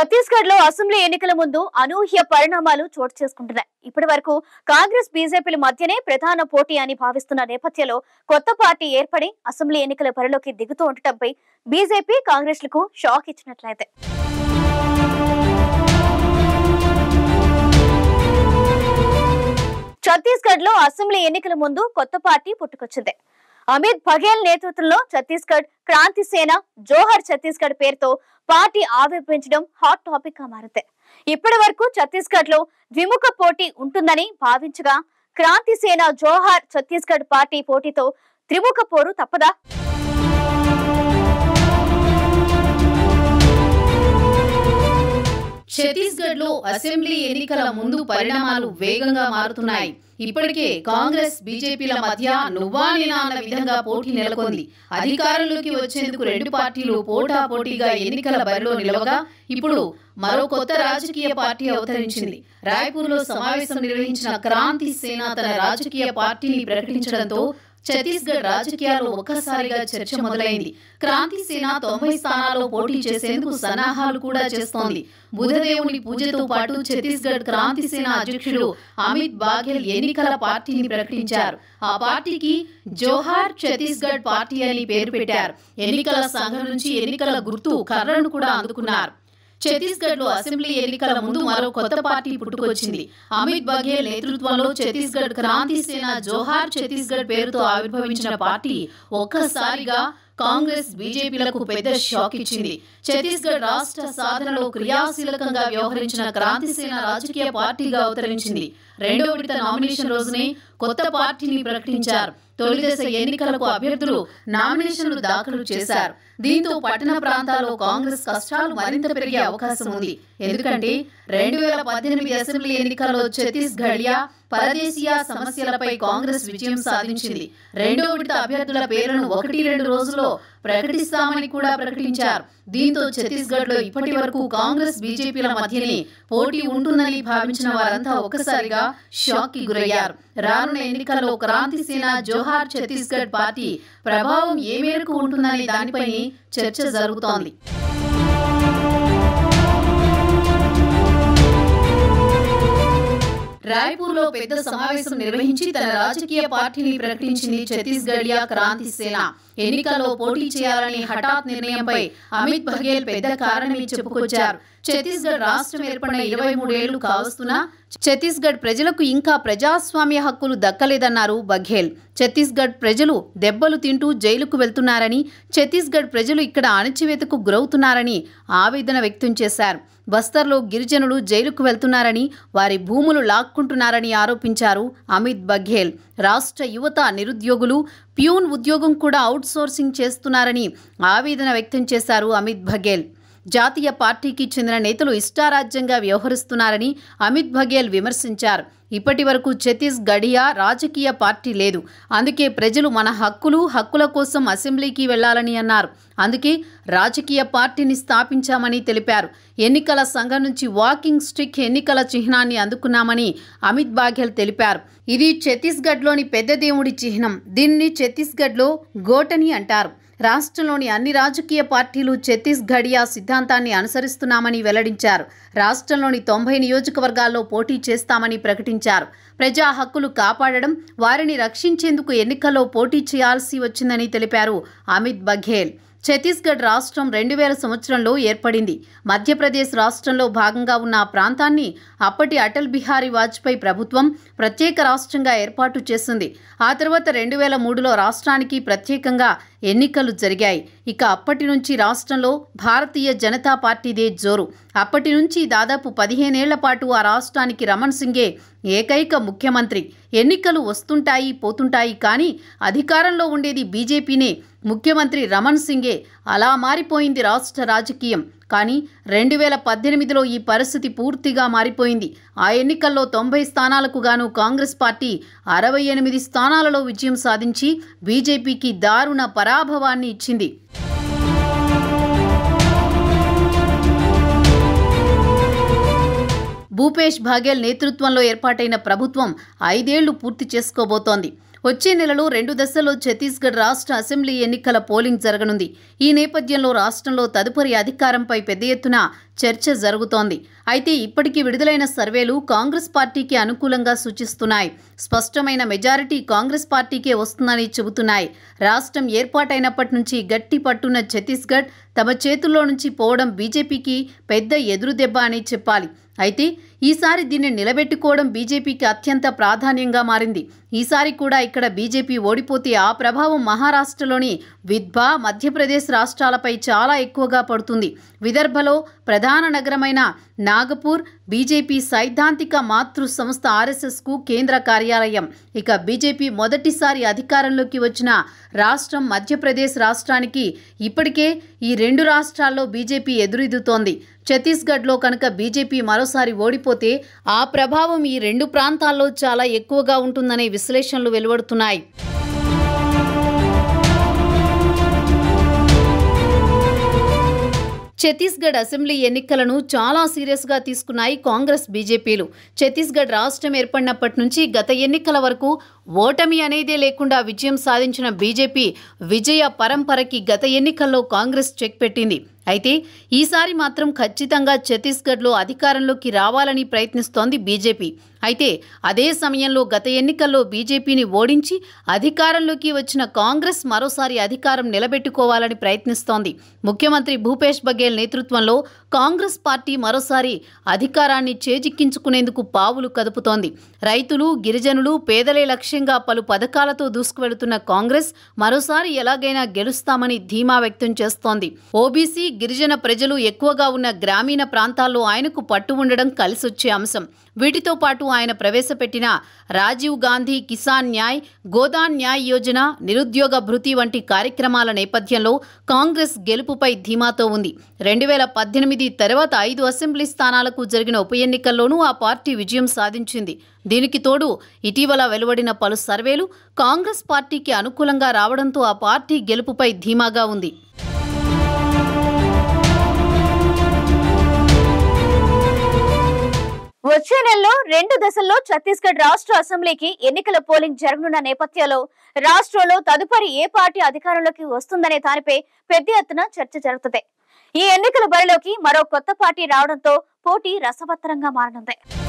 ఛత్తీస్గఢ్ లో అసెంబ్లీ ఎన్నికల ముందు అనూహ్య పరిణామాలు చోటు చేసుకుంటున్నాయి ఇప్పటి వరకు కాంగ్రెస్ బీజేపీల మధ్యనే ప్రధాన పోటీ అని భావిస్తున్న నేపథ్యంలో కొత్త పార్టీ ఏర్పడి అసెంబ్లీ ఎన్నికల పరిలోకి దిగుతూ ఉండటంపై బీజేపీ కాంగ్రెస్లకు షాక్ ఇచ్చినట్లయితే ఛత్తీస్గఢ్ లో అసెంబ్లీ ఎన్నికల ముందు కొత్త పార్టీ పుట్టుకొచ్చింది అమిత్ బఘేల్ నేతృత్వంలో ఛత్తీస్గఢ్ క్రాంతి సేన జోహర్ ఛత్తీస్గఢ్ పేరుతో పార్టీ ఆవిర్భించడం హాట్ టాపిక్ గా మారింది ఇప్పటి వరకు ఛత్తీస్గఢ్ లో ద్విముఖ పోటీ ఉంటుందని భావించగా క్రాంతి సేన జోహార్ ఛత్తీస్గఢ్ పార్టీ పోటీతో త్రిముఖ పోరు తప్పదా ఛత్తీస్గఢ్ లో అసెంబ్లీ ఎన్నికల ముందు పరిణామాలు వేగంగా మారుతున్నాయి ఇప్పటికే కాంగ్రెస్ బీజేపీల మధ్య నువ్వా అన్న విధంగా పోటీ నెలకొంది అధికారంలోకి వచ్చేందుకు రెండు పార్టీలు పోటా పోటీగా ఎన్నికల బరిలో నిలవగా ఇప్పుడు మరో కొత్త రాజకీయ పార్టీ అవతరించింది రాయ్పూర్లో సమావేశం నిర్వహించిన క్రాంతి సేన తన రాజకీయ పార్టీని ప్రకటించడంతో ఛత్తీస్గఢ్ రాజకీయాల్లో ఒక్కసారిగా చర్చ మొదలైంది క్రాంతి సేన తొంభై స్థానాల్లో పోటీ చేసేందుకు సన్నాహాలు కూడా చేస్తోంది బుధదేవుని పూజతో పాటు ఛత్తీస్గఢ్ క్రాంతి సేన అధ్యక్షుడు అమిత్ బాఘెల్ ఎన్నికల పార్టీని ప్రకటించారు ఆ పార్టీకి జోహార్ ఛత్తీస్గఢ్ పార్టీ అని పేరు పెట్టారు ఎన్నికల సంఘం నుంచి ఎన్నికల గుర్తు కర్రను కూడా అందుకున్నారు ఛత్తీస్గఢ్ లో అసెంబ్లీ ఎన్నికల ముందు మరో కొత్త పార్టీ పుట్టుకొచ్చింది అమిత్ బఘేల్ నేతృత్వంలో ఛత్తీస్గఢ్ క్రాంతి సేన జోహార్ ఛత్తీస్గఢ్ పేరుతో ఆవిర్భవించిన పార్టీ ఒక్కసారిగా కాంగ్రెస్ బీజేపీలకు పెద్ద షాక్ ఇచ్చింది ఛత్తీస్గఢ్ రాష్ట్ర సాధనలో క్రియాశీలకంగా వ్యవహరించిన క్రాంతిసేన రాజకీయ పార్టీగా అవతరించింది రెండో విడత నామినేషన్ రోజునే కొత్త పార్టీని ప్రకటించారు తొలి దశ ఎన్నికలకు అభ్యర్థులు నామినేషన్లు దాఖలు చేశారు దీంతో పట్టణ ప్రాంతాల్లో కాంగ్రెస్ కష్టాలు మరింత పెరిగే అవకాశం ఉంది ఎందుకంటే రెండు వేల పద్దెనిమిది అసెంబ్లీ ఎన్నికల్లో ఛత్తీస్గఢ్యా పరదేశీయ సమస్యలపై కాంగ్రెస్ విజయం సాధించింది రెండో విడత అభ్యర్థుల పేర్లను ఒకటి రెండు రోజుల్లో ప్రకటిస్తామని కూడా ప్రకటించారు దీంతో ఛత్తీస్గఢ్ లో ఇప్పటి వరకు కాంగ్రెస్ బీజేపీల మధ్యనే పోటీ ఉంటుందని భావించిన వారంతా ఒక్కసారిగా షాక్ కి గురయ్యారు రానున్న ఎన్నికల్లో క్రాంతి సేన జోహార్ ఛత్తీస్గఢ్ పార్టీ ప్రభావం ఏ మేరకు ఉంటుందనే దానిపై చర్చ జరుగుతోంది రాయ్పూర్లో పెద్ద సమావేశం నిర్వహించి తన రాజకీయ పార్టీని ప్రకటించింది ఛత్తీస్గఢియా క్రాంతి సేన ఎన్నికల్లో పోటీ చేయాలని హఠాత్ నిర్ణయంపై అమిత్ బఘేల్ పెద్ద కారణమే చెప్పుకొచ్చారు ఛత్తీస్గఢ్ రాష్ట్రం ఏర్పడిన ఇరవై మూడేళ్లు కావస్తున్నా ఛత్తీస్గఢ్ ప్రజలకు ఇంకా ప్రజాస్వామ్య హక్కులు దక్కలేదన్నారు బఘేల్ ఛత్తీస్గఢ్ ప్రజలు దెబ్బలు తింటూ జైలుకు వెళ్తున్నారని ఛత్తీస్గఢ్ ప్రజలు ఇక్కడ అణచివేతకు గురవుతున్నారని ఆవేదన వ్యక్తం చేశారు బస్తర్లో గిరిజనులు జైలుకు వెళ్తున్నారని వారి భూములు లాక్కుంటున్నారని ఆరోపించారు అమిత్ బఘేల్ రాష్ట్ర యువత నిరుద్యోగులు ప్యూన్ ఉద్యోగం కూడా అవుట్సోర్సింగ్ చేస్తున్నారని ఆవేదన వ్యక్తం చేశారు అమిత్ బఘేల్ జాతీయ పార్టీకి చెందిన నేతలు ఇష్టారాజ్యంగా వ్యవహరిస్తున్నారని అమిత్ బఘేల్ విమర్శించారు ఇప్పటి వరకు ఛత్తీస్గఢియా రాజకీయ పార్టీ లేదు అందుకే ప్రజలు మన హక్కులు హక్కుల కోసం అసెంబ్లీకి వెళ్లాలని అన్నారు అందుకే రాజకీయ పార్టీని స్థాపించామని తెలిపారు ఎన్నికల సంఘం నుంచి వాకింగ్ స్టిక్ ఎన్నికల చిహ్నాన్ని అందుకున్నామని అమిత్ బాఘెల్ తెలిపారు ఇది ఛత్తీస్గఢ్లోని పెద్ద దేవుడి చిహ్నం దీన్ని ఛత్తీస్గఢ్లో గోటని అంటారు రాష్ట్రంలోని అన్ని రాజకీయ పార్టీలు ఛత్తీస్గఢియా సిద్ధాంతాన్ని అనుసరిస్తున్నామని వెల్లడించారు రాష్ట్రంలోని తొంభై నియోజకవర్గాల్లో పోటీ చేస్తామని ప్రకటించారు ప్రజా హక్కులు కాపాడడం వారిని రక్షించేందుకు ఎన్నికల్లో పోటీ చేయాల్సి వచ్చిందని తెలిపారు అమిత్ బఘేల్ ఛత్తీస్గఢ్ రాష్ట్రం రెండు వేల సంవత్సరంలో ఏర్పడింది మధ్యప్రదేశ్ రాష్ట్రంలో భాగంగా ఉన్న ఆ ప్రాంతాన్ని అప్పటి అటల్ బిహారీ వాజ్పేయి ప్రభుత్వం ప్రత్యేక రాష్ట్రంగా ఏర్పాటు చేసింది ఆ తర్వాత రెండు వేల మూడులో రాష్ట్రానికి ప్రత్యేకంగా ఎన్నికలు జరిగాయి ఇక అప్పటి నుంచి రాష్ట్రంలో భారతీయ జనతా పార్టీదే జోరు అప్పటి నుంచి దాదాపు పదిహేనేళ్ల పాటు ఆ రాష్ట్రానికి రమణ్ సింగే ఏకైక ముఖ్యమంత్రి ఎన్నికలు వస్తుంటాయి పోతుంటాయి కానీ అధికారంలో ఉండేది బీజేపీనే ముఖ్యమంత్రి రమణ్ సింగే అలా మారిపోయింది రాష్ట్ర రాజకీయం కానీ రెండు వేల పద్దెనిమిదిలో ఈ పరిస్థితి పూర్తిగా మారిపోయింది ఆ ఎన్నికల్లో తొంభై స్థానాలకు గాను కాంగ్రెస్ పార్టీ అరవై ఎనిమిది స్థానాలలో విజయం సాధించి బీజేపీకి దారుణ పరాభవాన్ని ఇచ్చింది భూపేష్ భాగ్యల్ నేతృత్వంలో ఏర్పాటైన ప్రభుత్వం ఐదేళ్లు పూర్తి చేసుకోబోతోంది వచ్చే నెలలో రెండు దశల్లో ఛత్తీస్గఢ్ రాష్ట్ర అసెంబ్లీ ఎన్నికల పోలింగ్ జరగనుంది ఈ నేపథ్యంలో రాష్ట్రంలో తదుపరి అధికారంపై పెద్ద ఎత్తున చర్చ జరుగుతోంది అయితే ఇప్పటికీ విడుదలైన సర్వేలు కాంగ్రెస్ పార్టీకి అనుకూలంగా సూచిస్తున్నాయి స్పష్టమైన మెజారిటీ కాంగ్రెస్ పార్టీకే వస్తుందని చెబుతున్నాయి రాష్ట్రం ఏర్పాటైనప్పటి నుంచి గట్టి పట్టున్న ఛత్తీస్గఢ్ తమ చేతుల్లో నుంచి పోవడం బీజేపీకి పెద్ద ఎదురుదెబ్బ అని చెప్పాలి అయితే ఈసారి దీన్ని నిలబెట్టుకోవడం బీజేపీకి అత్యంత ప్రాధాన్యంగా మారింది ఈసారి కూడా ఇక్కడ బీజేపీ ఓడిపోతే ఆ ప్రభావం మహారాష్ట్రలోని విద్భా మధ్యప్రదేశ్ రాష్ట్రాలపై చాలా ఎక్కువగా పడుతుంది విదర్భలో ప్రధాన ప్రధాన నగరమైన నాగపూర్ బీజేపీ సైద్ధాంతిక మాతృ సంస్థ ఆర్ఎస్ఎస్కు కేంద్ర కార్యాలయం ఇక బీజేపీ మొదటిసారి అధికారంలోకి వచ్చిన రాష్ట్రం మధ్యప్రదేశ్ రాష్ట్రానికి ఇప్పటికే ఈ రెండు రాష్ట్రాల్లో బీజేపీ ఎదురెదుతోంది ఛత్తీస్గఢ్లో కనుక బీజేపీ మరోసారి ఓడిపోతే ఆ ప్రభావం ఈ రెండు ప్రాంతాల్లో చాలా ఎక్కువగా ఉంటుందనే విశ్లేషణలు వెలువడుతున్నాయి ఛత్తీస్గఢ్ అసెంబ్లీ ఎన్నికలను చాలా సీరియస్గా తీసుకున్నాయి కాంగ్రెస్ బీజేపీలు ఛత్తీస్గఢ్ రాష్ట్రం ఏర్పడినప్పటి నుంచి గత ఎన్నికల వరకు ఓటమి అనేదే లేకుండా విజయం సాధించిన బీజేపీ విజయ పరంపరకి గత ఎన్నికల్లో కాంగ్రెస్ చెక్ పెట్టింది అయితే ఈసారి మాత్రం ఖచ్చితంగా ఛత్తీస్గఢ్లో అధికారంలోకి రావాలని ప్రయత్నిస్తోంది బీజేపీ అయితే అదే సమయంలో గత ఎన్నికల్లో బీజేపీని ఓడించి అధికారంలోకి వచ్చిన కాంగ్రెస్ మరోసారి అధికారం నిలబెట్టుకోవాలని ప్రయత్నిస్తోంది ముఖ్యమంత్రి భూపేష్ బఘేల్ నేతృత్వంలో కాంగ్రెస్ పార్టీ మరోసారి అధికారాన్ని చేజిక్కించుకునేందుకు పావులు కదుపుతోంది రైతులు గిరిజనులు పేదలే లక్ష్యంగా పలు పథకాలతో దూసుకువెళుతున్న కాంగ్రెస్ మరోసారి ఎలాగైనా గెలుస్తామని ధీమా వ్యక్తం చేస్తోంది ఓబీసీ గిరిజన ప్రజలు ఎక్కువగా ఉన్న గ్రామీణ ప్రాంతాల్లో ఆయనకు పట్టు ఉండడం కలిసొచ్చే అంశం వీటితో పాటు ఆయన ప్రవేశపెట్టిన రాజీవ్ గాంధీ కిసాన్ న్యాయ్ గోదాన్ న్యాయ్ యోజన నిరుద్యోగ భృతి వంటి కార్యక్రమాల నేపథ్యంలో కాంగ్రెస్ గెలుపుపై ధీమాతో ఉంది రెండు వేల పద్దెనిమిది తర్వాత ఐదు అసెంబ్లీ స్థానాలకు జరిగిన ఉప ఎన్నికల్లోనూ ఆ పార్టీ విజయం సాధించింది దీనికి తోడు ఇటీవల వెలువడిన పలు సర్వేలు కాంగ్రెస్ పార్టీకి అనుకూలంగా రావడంతో ఆ పార్టీ గెలుపుపై ధీమాగా ఉంది వచ్చే నెలలో రెండు దశల్లో ఛత్తీస్గఢ్ రాష్ట్ర అసెంబ్లీకి ఎన్నికల పోలింగ్ జరగనున్న నేపథ్యంలో రాష్ట్రంలో తదుపరి ఏ పార్టీ అధికారంలోకి వస్తుందనే దానిపై పెద్ద ఎత్తున చర్చ జరుగుతుంది ఈ ఎన్నికల బరిలోకి మరో కొత్త పార్టీ రావడంతో పోటీ రసవత్తరంగా మారనుంది